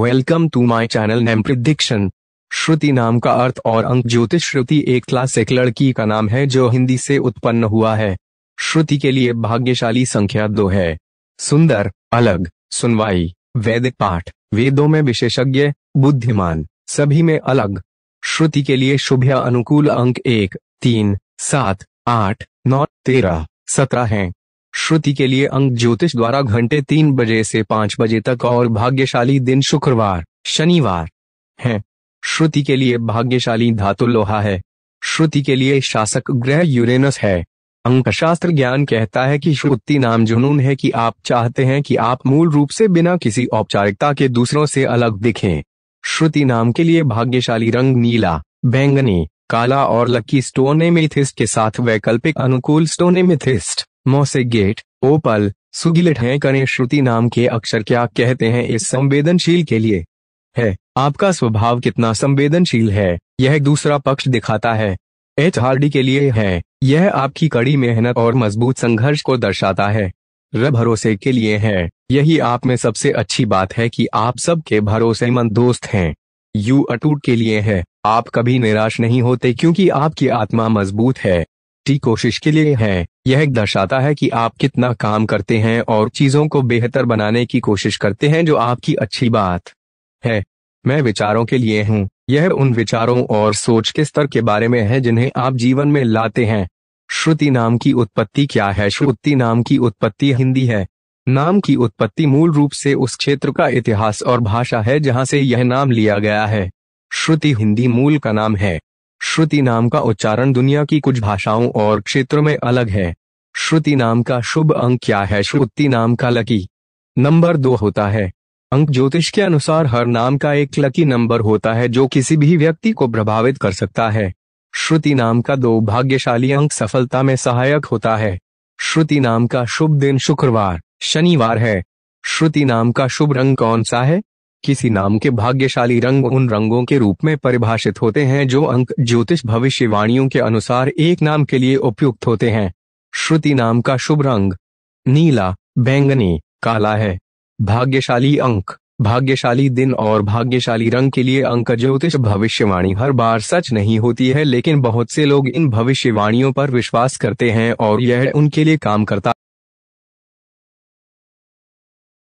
welcome to my channel name prediction Shruti नाम का अर्थ और अंक ज्योतिष श्रुति एक क्लासिक लड़की का नाम है जो हिंदी से उत्पन्न हुआ है श्रुति के लिए भाग्यशाली संख्या दो है सुंदर अलग सुनवाई वैदिक पाठ वेदों में विशेषज्ञ बुद्धिमान सभी में अलग श्रुति के लिए शुभ अनुकूल अंक एक तीन सात आठ नौ तेरह सत्रह हैं श्रुति के लिए अंक ज्योतिष द्वारा घंटे तीन बजे से पांच बजे तक और भाग्यशाली दिन शुक्रवार शनिवार है श्रुति के लिए भाग्यशाली धातु लोहा है श्रुति के लिए शासक ग्रह यूरेनस है शास्त्र ज्ञान कहता है कि श्रुति नाम जुनून है कि आप चाहते हैं कि आप मूल रूप से बिना किसी औपचारिकता के दूसरों से अलग दिखें श्रुति नाम के लिए भाग्यशाली रंग नीला बैंगनी काला और लकी स्टोन के साथ वैकल्पिक अनुकूल स्टोन मोसेगेट ओपल सुगिलट है करें श्रुति नाम के अक्षर क्या कहते हैं इस संवेदनशील के लिए है आपका स्वभाव कितना संवेदनशील है यह दूसरा पक्ष दिखाता है एच के लिए है यह आपकी कड़ी मेहनत और मजबूत संघर्ष को दर्शाता है र भरोसे के लिए है यही आप में सबसे अच्छी बात है कि आप सबके भरोसेमंद दोस्त हैं यू अटूट के लिए है आप कभी निराश नहीं होते क्योंकि आपकी आत्मा मजबूत है टी कोशिश के लिए है यह दर्शाता है कि आप कितना काम करते हैं और चीजों को बेहतर बनाने की कोशिश करते हैं जो आपकी अच्छी बात है मैं विचारों के लिए हूँ यह उन विचारों और सोच के स्तर के बारे में है जिन्हें आप जीवन में लाते हैं श्रुति नाम की उत्पत्ति क्या है श्रुति नाम की उत्पत्ति हिंदी है नाम की उत्पत्ति मूल रूप से उस क्षेत्र का इतिहास और भाषा है जहां से यह नाम लिया गया है श्रुति हिंदी मूल का नाम है श्रुति नाम का उच्चारण दुनिया की कुछ भाषाओं और क्षेत्रों में अलग है श्रुति नाम का शुभ अंक क्या है श्रुति नाम का लकी नंबर दो होता है अंक ज्योतिष के अनुसार हर नाम का एक लकी नंबर होता है जो किसी भी व्यक्ति को प्रभावित कर सकता है श्रुति नाम का दो भाग्यशाली अंक सफलता में सहायक होता है श्रुति नाम का शुभ दिन शुक्रवार शनिवार है श्रुति नाम का शुभ रंग कौन सा है किसी नाम के भाग्यशाली रंग उन रंगों के रूप में परिभाषित होते हैं जो अंक ज्योतिष भविष्यवाणियों के अनुसार एक नाम के लिए उपयुक्त होते हैं श्रुति नाम का शुभ रंग नीला बैंगनी काला है भाग्यशाली अंक भाग्यशाली दिन और भाग्यशाली रंग के लिए अंक ज्योतिष भविष्यवाणी हर बार सच नहीं होती है लेकिन बहुत से लोग इन भविष्यवाणियों पर विश्वास करते हैं और यह उनके लिए काम करता